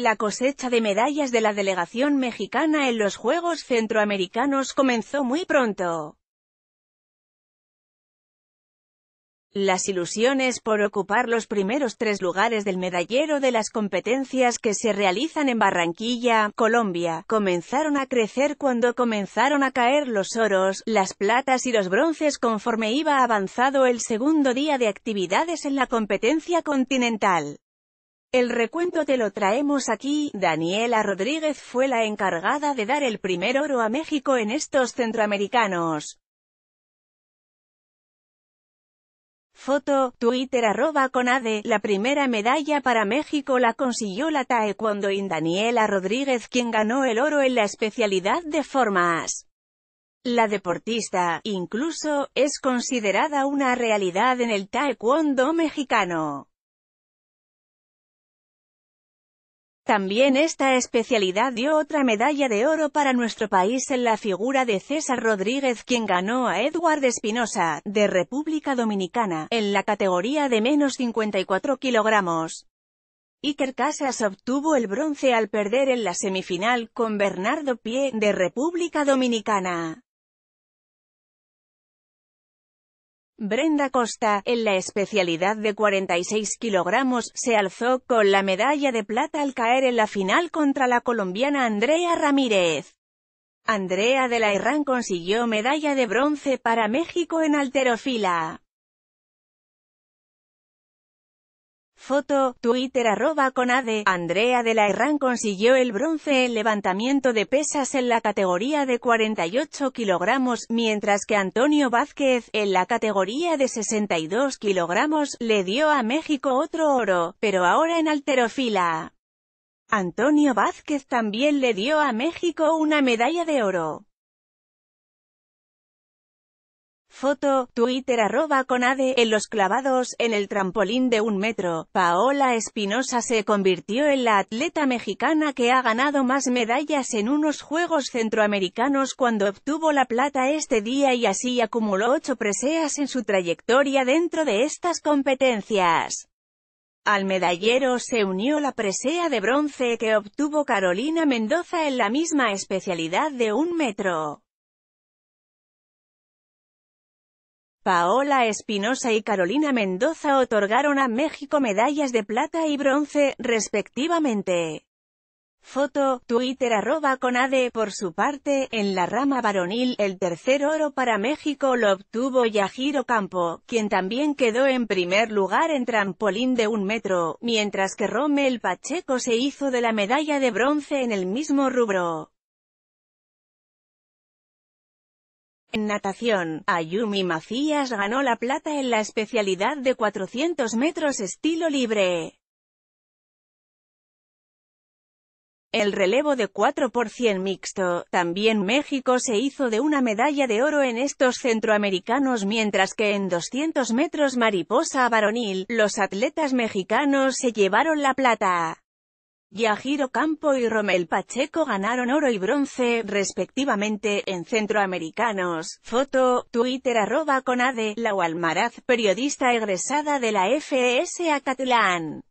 La cosecha de medallas de la delegación mexicana en los Juegos Centroamericanos comenzó muy pronto. Las ilusiones por ocupar los primeros tres lugares del medallero de las competencias que se realizan en Barranquilla, Colombia, comenzaron a crecer cuando comenzaron a caer los oros, las platas y los bronces conforme iba avanzado el segundo día de actividades en la competencia continental. El recuento te lo traemos aquí, Daniela Rodríguez fue la encargada de dar el primer oro a México en estos centroamericanos. Foto, Twitter arroba conade, la primera medalla para México la consiguió la taekwondo y Daniela Rodríguez quien ganó el oro en la especialidad de formas. La deportista, incluso, es considerada una realidad en el taekwondo mexicano. También esta especialidad dio otra medalla de oro para nuestro país en la figura de César Rodríguez quien ganó a Edward Espinosa, de República Dominicana, en la categoría de menos 54 kilogramos. Iker Casas obtuvo el bronce al perder en la semifinal con Bernardo Pie, de República Dominicana. Brenda Costa, en la especialidad de 46 kilogramos, se alzó con la medalla de plata al caer en la final contra la colombiana Andrea Ramírez. Andrea de la Herrán consiguió medalla de bronce para México en alterofila. Foto, Twitter arroba conade, Andrea de la Herrán consiguió el bronce en levantamiento de pesas en la categoría de 48 kilogramos, mientras que Antonio Vázquez, en la categoría de 62 kilogramos, le dio a México otro oro, pero ahora en alterofila. Antonio Vázquez también le dio a México una medalla de oro. Foto, Twitter arroba conade, en los clavados, en el trampolín de un metro, Paola Espinosa se convirtió en la atleta mexicana que ha ganado más medallas en unos Juegos Centroamericanos cuando obtuvo la plata este día y así acumuló ocho preseas en su trayectoria dentro de estas competencias. Al medallero se unió la presea de bronce que obtuvo Carolina Mendoza en la misma especialidad de un metro. Paola Espinosa y Carolina Mendoza otorgaron a México medallas de plata y bronce, respectivamente. Foto, Twitter arroba con ADE Por su parte, en la rama varonil, el tercer oro para México lo obtuvo Yajiro Campo, quien también quedó en primer lugar en trampolín de un metro, mientras que el Pacheco se hizo de la medalla de bronce en el mismo rubro. En natación, Ayumi Macías ganó la plata en la especialidad de 400 metros estilo libre. El relevo de 4 por 100 mixto, también México se hizo de una medalla de oro en estos centroamericanos mientras que en 200 metros mariposa varonil, los atletas mexicanos se llevaron la plata. Yajiro Campo y Romel Pacheco ganaron oro y bronce, respectivamente, en Centroamericanos. Foto, Twitter arroba conade, la periodista egresada de la FES Acatlán.